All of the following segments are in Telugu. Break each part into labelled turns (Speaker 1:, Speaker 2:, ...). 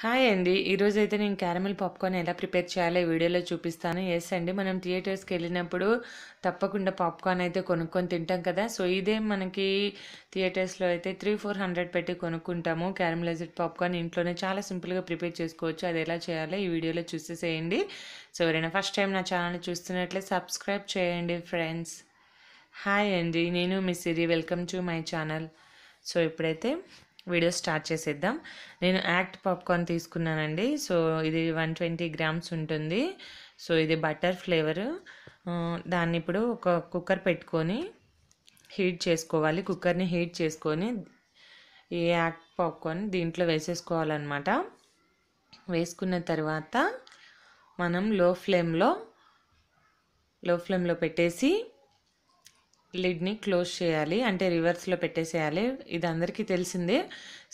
Speaker 1: హాయ్ అండి ఈరోజు అయితే నేను క్యారమిల్ పాప్కార్న్ ఎలా ప్రిపేర్ చేయాలో వీడియోలో చూపిస్తాను ఎస్ అండి మనం థియేటర్స్కి వెళ్ళినప్పుడు తప్పకుండా పాప్కార్న్ అయితే కొనుక్కొని తింటాం కదా సో ఇదే మనకి థియేటర్స్లో అయితే త్రీ ఫోర్ హండ్రెడ్ పెట్టి కొనుక్కుంటాము క్యారమిలైజ్డ్ పాప్కార్న్ ఇంట్లోనే చాలా సింపుల్గా ప్రిపేర్ చేసుకోవచ్చు అది ఎలా చేయాలో ఈ వీడియోలో చూసేసేయండి సో ఎవరైనా ఫస్ట్ టైం నా ఛానల్ చూస్తున్నట్లే సబ్స్క్రైబ్ చేయండి ఫ్రెండ్స్ హాయ్ అండి నేను miss Siri welcome to my channel so ఇప్పుడైతే వీడియో స్టార్ట్ చేసేద్దాం నేను యాక్ట్ పాప్కార్న్ తీసుకున్నానండి సో ఇది వన్ ట్వంటీ గ్రామ్స్ ఉంటుంది సో ఇది బటర్ ఫ్లేవరు దాన్ని ఇప్పుడు ఒక కుక్కర్ పెట్టుకొని హీట్ చేసుకోవాలి కుక్కర్ని హీట్ చేసుకొని ఈ యాక్ట్ పాప్కార్న్ దీంట్లో వేసేసుకోవాలన్నమాట వేసుకున్న తర్వాత మనం లో ఫ్లేమ్లో లో ఫ్లేమ్లో పెట్టేసి లిడ్ని క్లోజ్ చేయాలి అంటే రివర్స్లో పెట్టేసేయాలి ఇది అందరికీ తెలిసిందే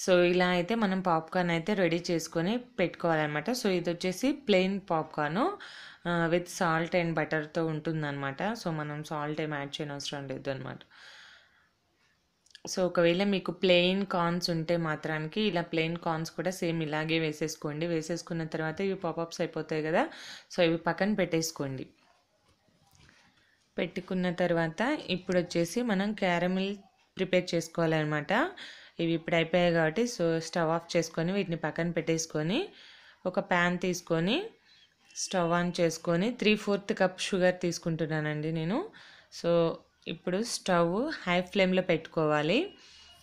Speaker 1: సో ఇలా అయితే మనం పాప్కార్న్ అయితే రెడీ చేసుకొని పెట్టుకోవాలన్నమాట సో ఇది వచ్చేసి plain popcorn with salt and బటర్తో ఉంటుందన్నమాట సో మనం సాల్ట్ ఏం యాడ్ చేయని అవసరం లేదు అనమాట సో ఒకవేళ మీకు ప్లెయిన్ కార్న్స్ ఉంటే మాత్రానికి ఇలా ప్లెయిన్ కార్న్స్ కూడా సేమ్ ఇలాగే వేసేసుకోండి వేసేసుకున్న తర్వాత ఇవి పాపప్స్ అయిపోతాయి కదా సో ఇవి పక్కన పెట్టేసుకోండి పెట్టుకున్న తర్వాత ఇప్పుడు వచ్చేసి మనం క్యారమిల్ ప్రిపేర్ చేసుకోవాలన్నమాట ఇవి ఇప్పుడు అయిపోయాయి కాబట్టి సో స్టవ్ ఆఫ్ చేసుకొని వీటిని పక్కన పెట్టేసుకొని ఒక ప్యాన్ తీసుకొని స్టవ్ ఆన్ చేసుకొని త్రీ ఫోర్త్ కప్ షుగర్ తీసుకుంటున్నానండి నేను సో ఇప్పుడు స్టవ్ హై ఫ్లేమ్లో పెట్టుకోవాలి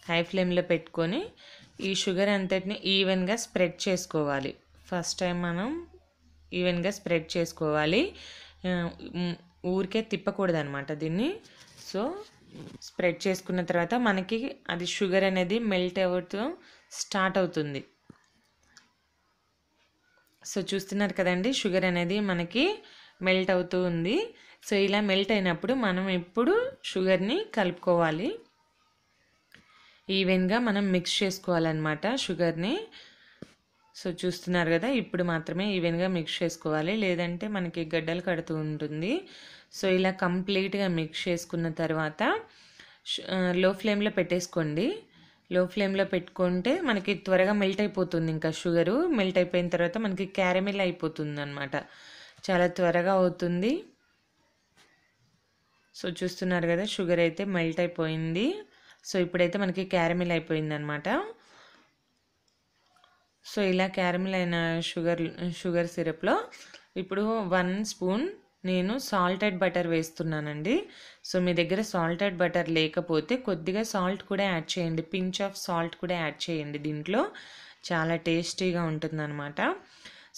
Speaker 1: హై ఫ్లేమ్లో పెట్టుకొని ఈ షుగర్ అంతటిని ఈవెన్గా స్ప్రెడ్ చేసుకోవాలి ఫస్ట్ టైం మనం ఈవెన్గా స్ప్రెడ్ చేసుకోవాలి ఊరికే తిప్పకూడదు అనమాట దీన్ని సో స్ప్రెడ్ చేసుకున్న తర్వాత మనకి అది షుగర్ అనేది మెల్ట్ అవుతూ స్టార్ట్ అవుతుంది సో చూస్తున్నారు కదండి షుగర్ అనేది మనకి మెల్ట్ అవుతూ ఉంది సో ఇలా మెల్ట్ అయినప్పుడు మనం ఎప్పుడు షుగర్ని కలుపుకోవాలి ఈవెన్గా మనం మిక్స్ చేసుకోవాలన్నమాట షుగర్ని సో చూస్తున్నారు కదా ఇప్పుడు మాత్రమే ఈవెన్గా మిక్స్ చేసుకోవాలి లేదంటే మనకి గడ్డలు కడుతూ ఉంటుంది సో ఇలా కంప్లీట్గా మిక్స్ చేసుకున్న తర్వాత లో ఫ్లేమ్లో పెట్టేసుకోండి లో ఫ్లేమ్లో పెట్టుకుంటే మనకి త్వరగా మెల్ట్ అయిపోతుంది ఇంకా షుగరు మెల్ట్ అయిపోయిన తర్వాత మనకి క్యారమిల్ అయిపోతుంది అనమాట చాలా త్వరగా అవుతుంది సో చూస్తున్నారు కదా షుగర్ అయితే మెల్ట్ అయిపోయింది సో ఇప్పుడైతే మనకి క్యారమిల్ అయిపోయింది అనమాట సో ఇలా క్యారమిల్ అయిన షుగర్ షుగర్ సిరప్లో ఇప్పుడు వన్ స్పూన్ నేను సాల్టెడ్ బటర్ వేస్తున్నానండి సో మీ దగ్గర సాల్టెడ్ బటర్ లేకపోతే కొద్దిగా సాల్ట్ కూడా యాడ్ చేయండి పించ్ ఆఫ్ సాల్ట్ కూడా యాడ్ చేయండి దీంట్లో చాలా టేస్టీగా ఉంటుందన్నమాట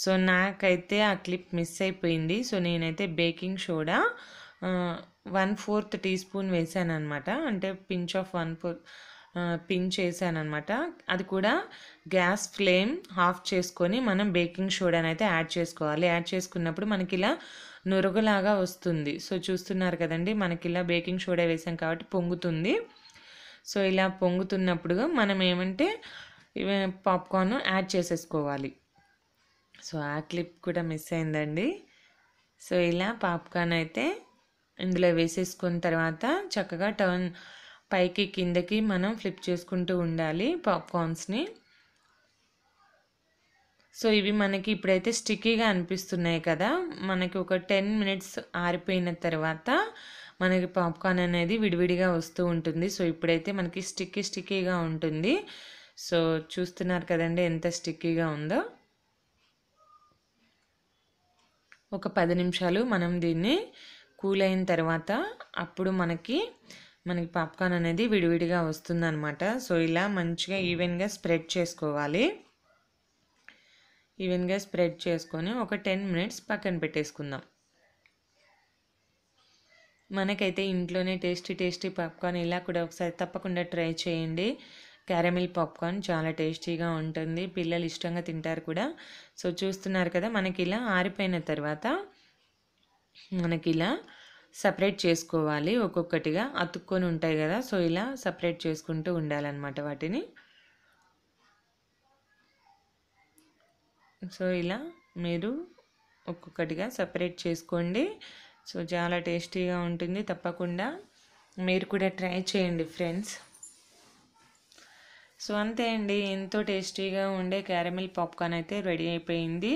Speaker 1: సో నాకైతే ఆ క్లిప్ మిస్ అయిపోయింది సో నేనైతే baking soda one fourth teaspoon వేసాను అనమాట అంటే పించ్ ఆఫ్ వన్ ఫోర్త్ పిన్ చేశానమాట అది కూడా గ్యాస్ ఫ్లేమ్ ఆఫ్ చేసుకొని మనం బేకింగ్ సోడాని అయితే యాడ్ చేసుకోవాలి యాడ్ చేసుకున్నప్పుడు మనకి ఇలా నురుగులాగా వస్తుంది సో చూస్తున్నారు కదండి మనకి ఇలా బేకింగ్ సోడా వేసాం కాబట్టి పొంగుతుంది సో ఇలా పొంగుతున్నప్పుడు మనం ఏమంటే పాప్కార్న్ యాడ్ చేసేసుకోవాలి సో ఆ క్లిప్ కూడా మిస్ అయిందండి సో ఇలా పాప్కార్న్ అయితే ఇందులో వేసేసుకున్న తర్వాత చక్కగా టర్న్ పైకి కిందకి మనం ఫ్లిప్ చేసుకుంటూ ఉండాలి పాప్కార్న్స్ని సో ఇవి మనకి ఇప్పుడైతే స్టిక్కీగా అనిపిస్తున్నాయి కదా మనకి ఒక టెన్ మినిట్స్ ఆరిపోయిన తర్వాత మనకి పాప్కార్న్ అనేది విడివిడిగా వస్తూ ఉంటుంది సో ఇప్పుడైతే మనకి స్టిక్కీ స్టిక్కీగా ఉంటుంది సో చూస్తున్నారు కదండి ఎంత స్టిక్కీగా ఉందో ఒక పది నిమిషాలు మనం దీన్ని కూల్ అయిన తర్వాత అప్పుడు మనకి మనకి పాప్కార్న్ అనేది విడివిడిగా వస్తుందన్నమాట సో ఇలా మంచిగా ఈవెన్గా స్ప్రెడ్ చేసుకోవాలి ఈవెన్గా స్ప్రెడ్ చేసుకొని ఒక టెన్ మినిట్స్ పక్కన పెట్టేసుకుందాం మనకైతే ఇంట్లోనే టేస్టీ టేస్టీ పాప్కార్న్ ఇలా కూడా ఒకసారి తప్పకుండా ట్రై చేయండి క్యారమిల్ పాప్కార్న్ చాలా టేస్టీగా ఉంటుంది పిల్లలు ఇష్టంగా తింటారు కూడా సో చూస్తున్నారు కదా మనకి ఇలా ఆరిపోయిన తర్వాత మనకి ఇలా సపరేట్ చేసుకోవాలి ఒక్కొక్కటిగా అతుక్కొని ఉంటాయి కదా సో ఇలా సపరేట్ చేసుకుంటూ ఉండాలన్నమాట వాటిని సో ఇలా మీరు ఒక్కొక్కటిగా సపరేట్ చేసుకోండి సో చాలా టేస్టీగా ఉంటుంది తప్పకుండా మీరు కూడా ట్రై చేయండి ఫ్రెండ్స్ సో అంతే అండి ఎంతో టేస్టీగా ఉండే క్యారమిల్ పాప్కార్న్ అయితే రెడీ అయిపోయింది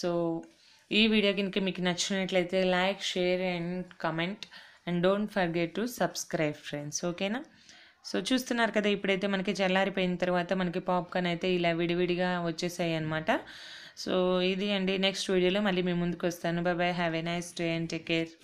Speaker 1: సో ఈ వీడియో కనుక మీకు నచ్చినట్లయితే like share and comment and don't forget to subscribe friends ఓకేనా సో చూస్తున్నారు కదా ఇప్పుడైతే మనకి చల్లారిపోయిన తర్వాత మనకి పాప్కార్న్ అయితే ఇలా విడివిడిగా వచ్చేసాయి అనమాట సో ఇది అండి నెక్స్ట్ వీడియోలో మళ్ళీ మీ ముందుకు వస్తాను bye bye have a nice day and take care